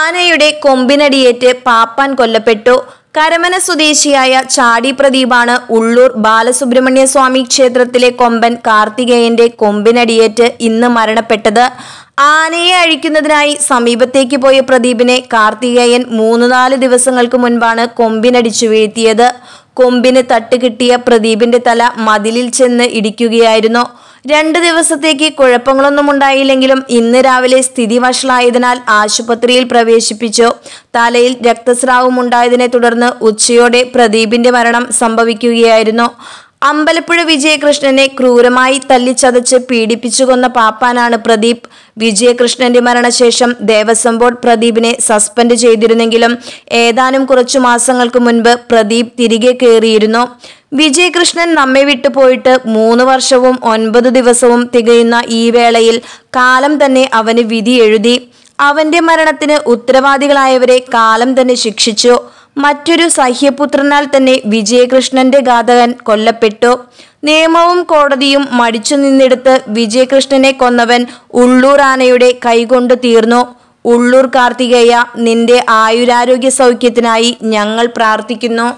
ആനയുടെ കൊമ്പിനടിയേറ്റ് പാപ്പാൻ കൊല്ലപ്പെട്ടു കരമന സ്വദേശിയായ ചാടി പ്രദീപാണ് ഉള്ളൂർ ബാലസുബ്രഹ്മണ്യ സ്വാമി ക്ഷേത്രത്തിലെ കൊമ്പൻ കാർത്തികേയന്റെ കൊമ്പിനടിയേറ്റ് ഇന്ന് മരണപ്പെട്ടത് ആനയെ അഴിക്കുന്നതിനായി സമീപത്തേക്ക് പോയ പ്രദീപിനെ കാർത്തികേയൻ മൂന്ന് നാല് ദിവസങ്ങൾക്ക് മുൻപാണ് കൊമ്പിനടിച്ചു വീഴ്ത്തിയത് കൊമ്പിന് തട്ട് കിട്ടിയ പ്രദീപിന്റെ തല മതിലിൽ ചെന്ന് ഇടിക്കുകയായിരുന്നു രണ്ട് ദിവസത്തേക്ക് കുഴപ്പങ്ങളൊന്നും ഉണ്ടായില്ലെങ്കിലും ഇന്ന് രാവിലെ സ്ഥിതി വഷളായതിനാൽ ആശുപത്രിയിൽ പ്രവേശിപ്പിച്ചു തലയിൽ രക്തസ്രാവം ഉണ്ടായതിനെ തുടർന്ന് ഉച്ചയോടെ പ്രദീപിന്റെ മരണം സംഭവിക്കുകയായിരുന്നു അമ്പലപ്പുഴ വിജയകൃഷ്ണനെ ക്രൂരമായി തല്ലിച്ചതച്ച് പീഡിപ്പിച്ചു കൊന്ന പാപ്പാനാണ് പ്രദീപ് വിജയകൃഷ്ണന്റെ മരണശേഷം ദേവസ്വം ബോർഡ് പ്രദീപിനെ സസ്പെൻഡ് ചെയ്തിരുന്നെങ്കിലും ഏതാനും കുറച്ചു മാസങ്ങൾക്ക് മുൻപ് പ്രദീപ് തിരികെ കയറിയിരുന്നു വിജയകൃഷ്ണൻ നമ്മെ വിട്ടു പോയിട്ട് മൂന്ന് വർഷവും ഒൻപത് ദിവസവും തികയുന്ന ഈ വേളയിൽ കാലം തന്നെ അവന് വിധി എഴുതി അവന്റെ മരണത്തിന് ഉത്തരവാദികളായവരെ കാലം തന്നെ ശിക്ഷിച്ചു മറ്റൊരു സഹ്യപുത്രനാൽ തന്നെ വിജയകൃഷ്ണന്റെ ഘാതകൻ കൊല്ലപ്പെട്ടു നിയമവും കോടതിയും മടിച്ചു നിന്നെടുത്ത് വിജയകൃഷ്ണനെ കൊന്നവൻ ഉള്ളൂർ ആനയുടെ കൈകൊണ്ട് തീർന്നു ഉള്ളൂർ കാർത്തികേയ നിന്റെ ആയുരാരോഗ്യ സൗഖ്യത്തിനായി ഞങ്ങൾ പ്രാർത്ഥിക്കുന്നു